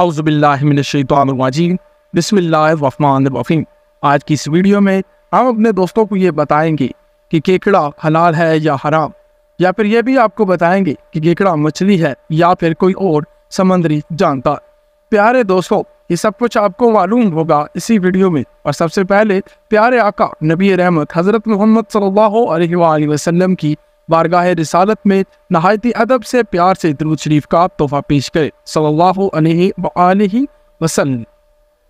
اعوذ باللہ من الشیطان الرجیم بسم اللہ الرحمن الرحیم آج کی اس ویڈیو میں ہم اپنے دوستوں کو یہ بتائیں گے کہ کیکڑا حلال ہے یا حرام یا پھر یہ بھی آپ کو بتائیں گے کہ کیکڑا مچھلی ہے یا پھر کوئی اور سمندری جانتا پیارے دوستوں یہ سب کچھ آپ کو معلوم ہوگا اسی ویڈیو میں اور سب سے پہلے پیارے آقا نبی رحمت حضرت محمد صلی اللہ علیہ وآلہ وسلم کی بارگاہ رسالت میں نہایتی ادب سے پیار سے درود شریف کا تحفہ پیش کرے صلی اللہ علیہ وآلہ وسلم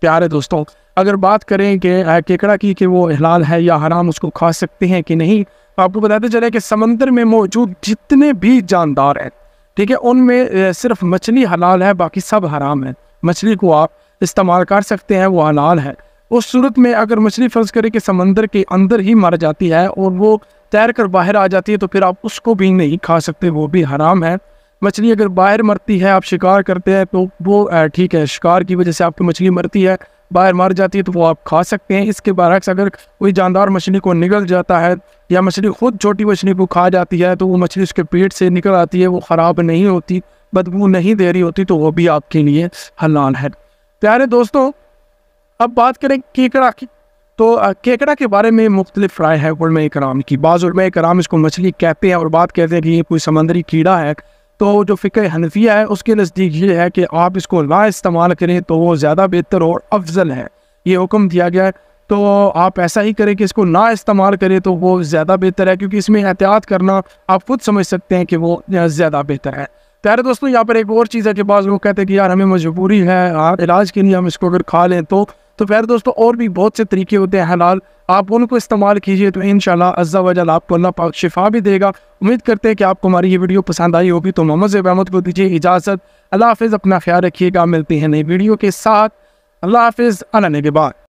پیارے دوستوں اگر بات کریں کہ کیکڑا کی کہ وہ احلال ہے یا حرام اس کو کھا سکتے ہیں کہ نہیں آپ کو بتاتے چلے کہ سمندر میں موجود جتنے بھی جاندار ہیں ٹھیک ہے ان میں صرف مچھلی حلال ہے باقی سب حرام ہے مچھلی کو آپ استعمال کر سکتے ہیں وہ حلال ہے اس صورت میں اگر مچھلی فرض کرے کہ سمندر کے اندر ہی مر جاتی ہے اور وہ تیر کر باہر آ جاتی ہے تو پھر آپ اس کو بھی نہیں کھا سکتے وہ بھی حرام ہے مچھلی اگر باہر مرتی ہے آپ شکار کرتے ہیں تو وہ ٹھیک ہے شکار کی وجہ سے آپ کی مچھلی مرتی ہے باہر مر جاتی ہے تو وہ آپ کھا سکتے ہیں اس کے برعکس اگر کوئی جاندار مچھلی کو نگل جاتا ہے یا مچھلی خود چھوٹی مچھلی کو کھا جاتی ہے تو وہ مچھلی اس کے پیٹ سے نکل آتی ہے وہ خراب نہیں ہوتی بدبو نہیں دے رہی ہوتی تو وہ بھی آپ کے لیے حلال ہے پیارے دوستوں اب بات کریں کیکڑا کی تو کیکڑا کے بارے میں مختلف رائے ہے علماء کرام کی بعض علماء کرام اس کو مچھلی کہتے ہیں اور بات کہتے ہیں کہ یہ کوئی سمندری کیڑا ہے تو جو فکر حنفیہ ہے اس کے نزدیک یہ ہے کہ آپ اس کو نہ استعمال کریں تو وہ زیادہ بہتر اور افضل ہے یہ حکم دیا گیا ہے تو آپ ایسا ہی کریں کہ اس کو نہ استعمال کریں تو وہ زیادہ بہتر ہے کیونکہ اس میں احتیاط کرنا آپ خود سمجھ سکتے ہیں کہ وہ زیادہ بہتر ہے پیارے دوستوں یہاں پر ایک اور چیز ہے کہ بعض لوگ کہتے ہیں کہ یار ہمیں مجبوری ہے ہاں، علاج کے لیے ہم اس کو اگر کھا لیں تو تو پھر دوستوں اور بھی بہت سے طریقے ہوتے ہیں حلال آپ ان کو استعمال کیجئے تو انشاءاللہ عزا و جل آپ کو اللہ پاک شفا بھی دے گا امید کرتے ہیں کہ آپ کو ہماری یہ ویڈیو پسند آئی ہوگی تو محمد زیب احمد کو دیجیے اجازت اللہ حافظ اپنا خیال رکھیے گا ملتی ہیں نئی ویڈیو کے ساتھ اللہ حافظ اللہ کے بعد